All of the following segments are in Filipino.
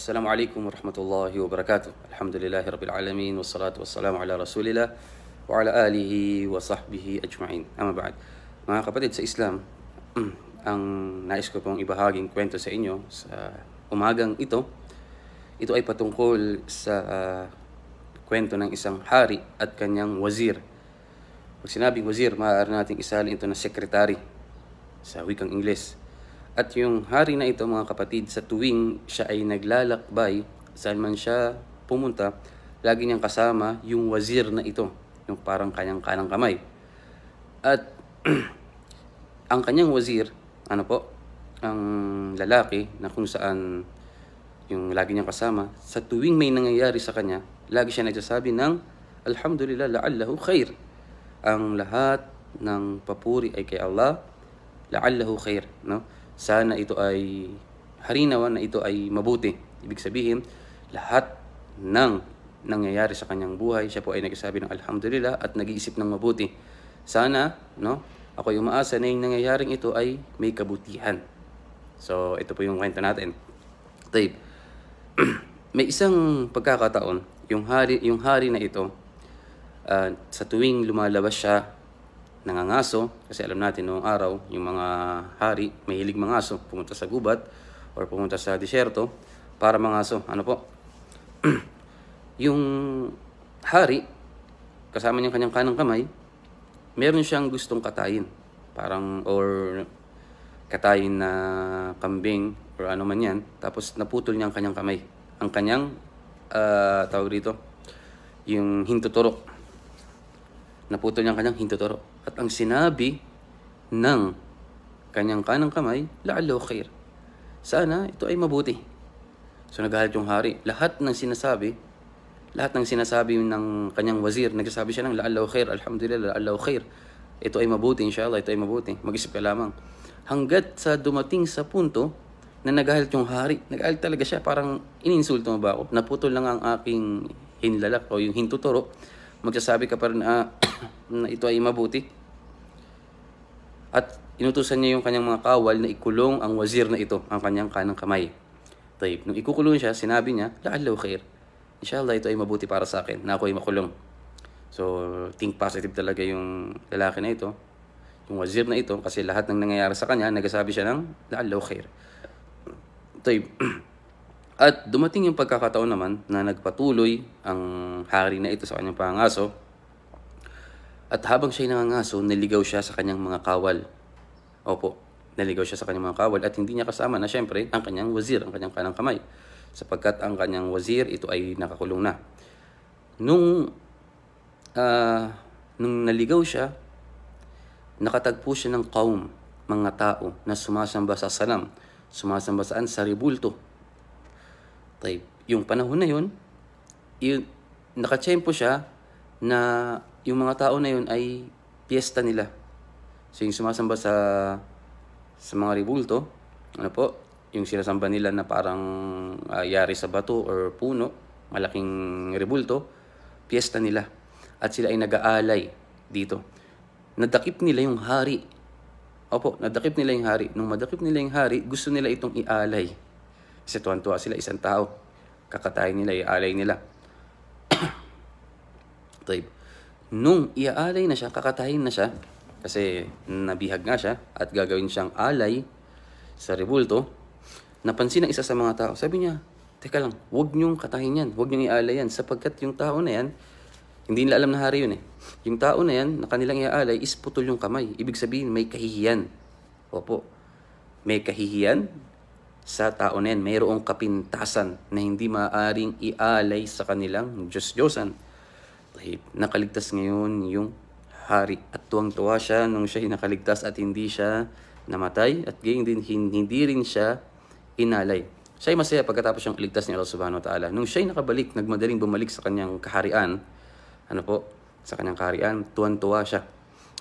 السلام عليكم ورحمة الله وبركاته الحمد لله رب العالمين والصلاة والسلام على رسول الله وعلى آله وصحبه أجمعين أما بعد mga kapatid sa ang nais ko pong ibahaging kwento sa inyo sa umagang ito ito ay patungkol sa uh, kwento ng isang hari at kanyang wazir pag sinabing wazir maaari nating isalin ito na secretary sa wikang Ingles at yung hari na ito mga kapatid sa tuwing siya ay naglalakbay saan man siya pumunta, lagi niyang kasama yung wazir na ito, yung parang kanyang kanang kamay. At ang kanyang wazir, ano po, ang lalaki na kung saan yung lagi niyang kasama, sa tuwing may nangyayari sa kanya, lagi siya nagsasabi ng Alhamdulillah la'allahu khair. Ang lahat ng papuri ay kay Allah, la'allahu khair. No? Sana ito ay harinawan na ito ay mabuti. Ibig sabihin, lahat ng nangyayari sa kanyang buhay, siya po ay nagsasabi ng alhamdulillah at nag-iisip ng mabuti. Sana, no, ako yung maasa na yung nangyayaring ito ay may kabutihan. So, ito po yung kwento natin. Tape. may isang pagkakataon, yung hari, yung hari na ito, uh, sa tuwing lumalabas siya nangangaso kasi alam natin noong araw yung mga hari mahilig mangaso pumunta sa gubat or pumunta sa disyerto para mangaso ano po yung hari kasama niyang kanyang kanang kamay meron siyang gustong katayin parang or katayin na kambing or ano man yan tapos naputol niya ang kanyang kamay ang kanyang uh, tawag dito yung hintuturok naputol niya ang kanyang hintuturo. At ang sinabi ng kanyang kanang kamay, la'allahu khair. Sana ito ay mabuti. So nagalit yung hari. Lahat ng sinasabi, lahat ng sinasabi ng kanyang wazir, nagsasabi siya ng la'allahu khair, alhamdulillah, la'allahu khair. Ito ay mabuti, inshallah, ito ay mabuti. Mag-isip ka lamang. Hanggat sa dumating sa punto na nagalit yung hari, nagalit talaga siya, parang ininsulto mo ba ako? Naputol lang ang aking hinlalak o yung hintuturo magsasabi ka pa rin uh, na ito ay mabuti. At inutusan niya yung kanyang mga kawal na ikulong ang wazir na ito, ang kanyang kanang kamay. Taib, nung ikukulong siya, sinabi niya, La'allaw khair. Inshallah, ito ay mabuti para sa akin, na ako ay makulong. So, think positive talaga yung lalaki na ito, yung wazir na ito, kasi lahat ng nangyayari sa kanya, nagasabi siya ng, La'allaw khair. Taib, At dumating yung pagkakataon naman na nagpatuloy ang hari na ito sa kanyang pangaso. At habang siya'y nangangaso, naligaw siya sa kanyang mga kawal. Opo, naligaw siya sa kanyang mga kawal at hindi niya kasama na siyempre ang kanyang wazir, ang kanyang kanang kamay. Sapagkat ang kanyang wazir, ito ay nakakulong na. Nung, uh, nung naligaw siya, nakatagpo siya ng kaum, mga tao na sumasamba sa salam, sumasamba saan sa ribulto type. Yung panahon na yun, yun nakatsempo siya na yung mga tao na yun ay piyesta nila. So yung sumasamba sa sa mga ribulto, ano po, yung sinasamba nila na parang uh, yari sa bato or puno, malaking ribulto, piyesta nila. At sila ay nag-aalay dito. Nadakip nila yung hari. Opo, nadakip nila yung hari. Nung madakip nila yung hari, gusto nila itong ialay. Kasi tuwan-tuwa sila, isang tao. Kakatayin nila, iaalay nila. Taib. Nung iaalay na siya, kakatayin na siya, kasi nabihag nga siya at gagawin siyang alay sa rebulto, napansin ng isa sa mga tao. Sabi niya, teka lang, huwag niyong katahin yan, huwag niyong ialay yan, sapagkat yung tao na yan, hindi nila alam na hari yun eh. Yung tao na yan, na kanilang iaalay, is putol yung kamay. Ibig sabihin, may kahihiyan. Opo. May kahihiyan, sa tao na Mayroong kapintasan na hindi maaring ialay sa kanilang Diyos-Diyosan. Nakaligtas ngayon yung hari at tuwang-tuwa siya nung siya nakaligtas at hindi siya namatay at gayon din hindi rin siya inalay. Siya ay masaya pagkatapos siyang iligtas ni Allah Subhanahu wa Ta'ala. Nung siya ay nakabalik, nagmadaling bumalik sa kanyang kaharian, ano po, sa kanyang kaharian, tuwan-tuwa siya.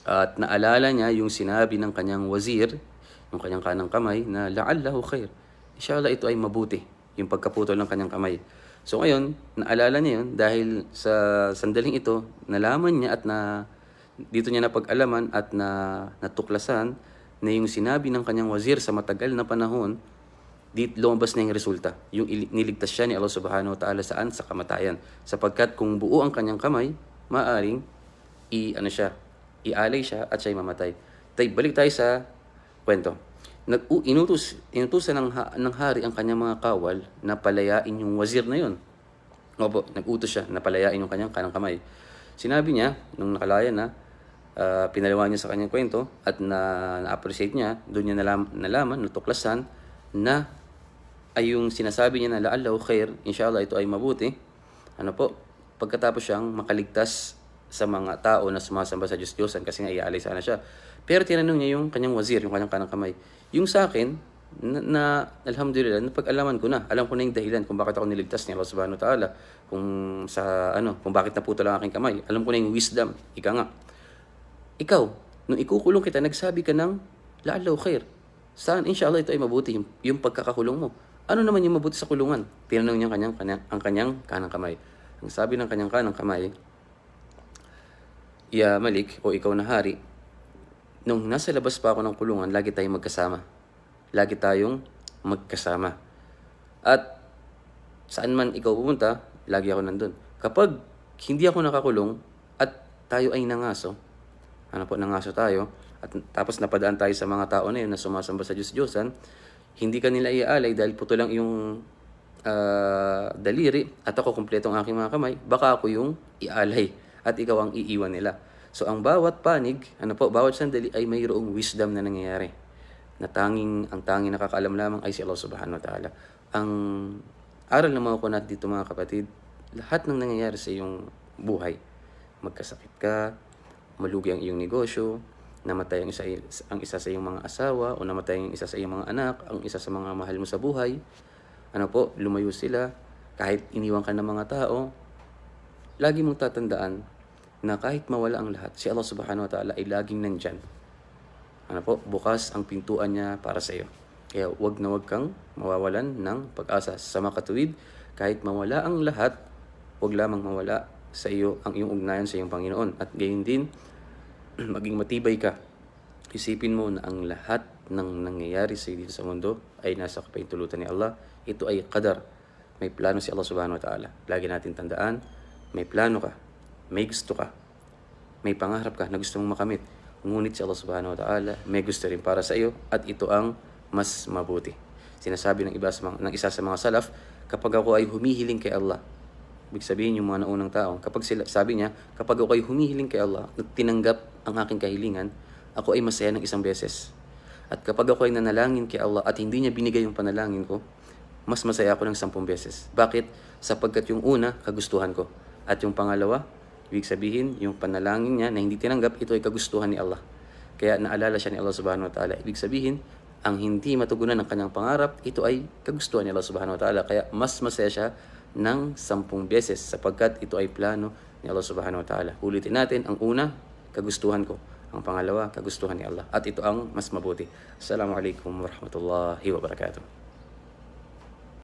At naalala niya yung sinabi ng kanyang wazir, yung kanyang kanang kamay, na la'allahu khair Inshallah, ito ay mabuti, yung pagkaputol ng kanyang kamay. So ngayon, naalala niya yun dahil sa sandaling ito, nalaman niya at na dito niya napag-alaman at na natuklasan na yung sinabi ng kanyang wazir sa matagal na panahon, dit lumabas na yung resulta. Yung niligtas siya ni Allah Subhanahu wa Ta'ala saan? Sa kamatayan. Sapagkat kung buo ang kanyang kamay, maaring i ano siya, ialay siya at siya mamatay. Tay, balik tayo sa kwento nag inutos inutusan ng ha, ng hari ang kanyang mga kawal na palayain yung wazir na yon. Opo, nag-utos siya na palayain yung kanyang kanang kamay. Sinabi niya nung nakalaya na uh, pinalawa niya sa kanyang kwento at na na-appreciate niya, doon niya nalam, nalaman, natuklasan na ay yung sinasabi niya na la'allaw khair, inshallah ito ay mabuti. Ano po, pagkatapos siyang makaligtas sa mga tao na sumasamba sa Diyos Diyosan kasi nga iaalay sana siya. Pero tinanong niya yung kanyang wazir, yung kanyang kanang kamay. Yung sa akin, na, na alhamdulillah, napag-alaman ko na. Alam ko na yung dahilan kung bakit ako niligtas ni Allah subhanahu wa ta'ala. Kung sa ano, kung bakit naputol ang aking kamay. Alam ko na yung wisdom. Ika nga. Ikaw, nung ikukulong kita, nagsabi ka ng la'alaw khair. Saan, inshallah, ito ay mabuti yung, yung pagkakakulong mo. Ano naman yung mabuti sa kulungan? Tinanong niya kanyang, kanyang, ang kanyang kanang kamay. Ang sabi ng kanyang kanang kamay, Ya Malik o ikaw na hari, nung nasa labas pa ako ng kulungan, lagi tayong magkasama. Lagi tayong magkasama. At saan man ikaw pupunta, lagi ako nandun. Kapag hindi ako nakakulong at tayo ay nangaso, ano po, nangaso tayo, at tapos napadaan tayo sa mga tao na yun na sumasamba sa Diyos-Diyosan, hindi ka nila iaalay dahil puto lang yung uh, daliri at ako kumpleto ang aking mga kamay, baka ako yung ialay at ikaw ang iiwan nila. So ang bawat panig, ano po, bawat sandali ay mayroong wisdom na nangyayari. Na tanging, ang tanging nakakaalam lamang ay si Allah subhanahu wa ta'ala. Ang aral na makukuha natin dito mga kapatid, lahat ng nangyayari sa iyong buhay, magkasakit ka, malugi ang iyong negosyo, namatay ang isa, ang isa sa iyong mga asawa o namatay ang isa sa iyong mga anak, ang isa sa mga mahal mo sa buhay, ano po, lumayo sila, kahit iniwan ka ng mga tao, lagi mong tatandaan na kahit mawala ang lahat, si Allah subhanahu wa ta'ala ay laging nandyan. Ano po, bukas ang pintuan niya para sa iyo. Kaya wag na wag kang mawawalan ng pag-asa sa makatuwid. Kahit mawala ang lahat, wag lamang mawala sa iyo ang iyong ugnayan sa iyong Panginoon. At gayon din, maging matibay ka. Isipin mo na ang lahat ng nangyayari sa dito sa mundo ay nasa kapahintulutan ni Allah. Ito ay qadar. May plano si Allah subhanahu wa ta'ala. Lagi natin tandaan, may plano ka may gusto ka, may pangarap ka na gusto mong makamit. Ngunit si Allah subhanahu wa ta'ala may gusto rin para sa iyo at ito ang mas mabuti. Sinasabi ng, iba sa mga, ng isa sa mga salaf, kapag ako ay humihiling kay Allah, ibig sabihin yung mga naunang tao, kapag sila, sabi niya, kapag ako ay humihiling kay Allah at tinanggap ang aking kahilingan, ako ay masaya ng isang beses. At kapag ako ay nanalangin kay Allah at hindi niya binigay yung panalangin ko, mas masaya ako ng sampung beses. Bakit? Sapagkat yung una, kagustuhan ko. At yung pangalawa, Ibig sabihin, yung panalangin niya na hindi tinanggap, ito ay kagustuhan ni Allah. Kaya naalala siya ni Allah subhanahu wa ta'ala. Ibig sabihin, ang hindi matugunan ng kanyang pangarap, ito ay kagustuhan ni Allah subhanahu wa ta'ala. Kaya mas masaya siya ng sampung beses sapagkat ito ay plano ni Allah subhanahu wa ta'ala. Ulitin natin, ang una, kagustuhan ko. Ang pangalawa, kagustuhan ni Allah. At ito ang mas mabuti. Assalamualaikum warahmatullahi wabarakatuh.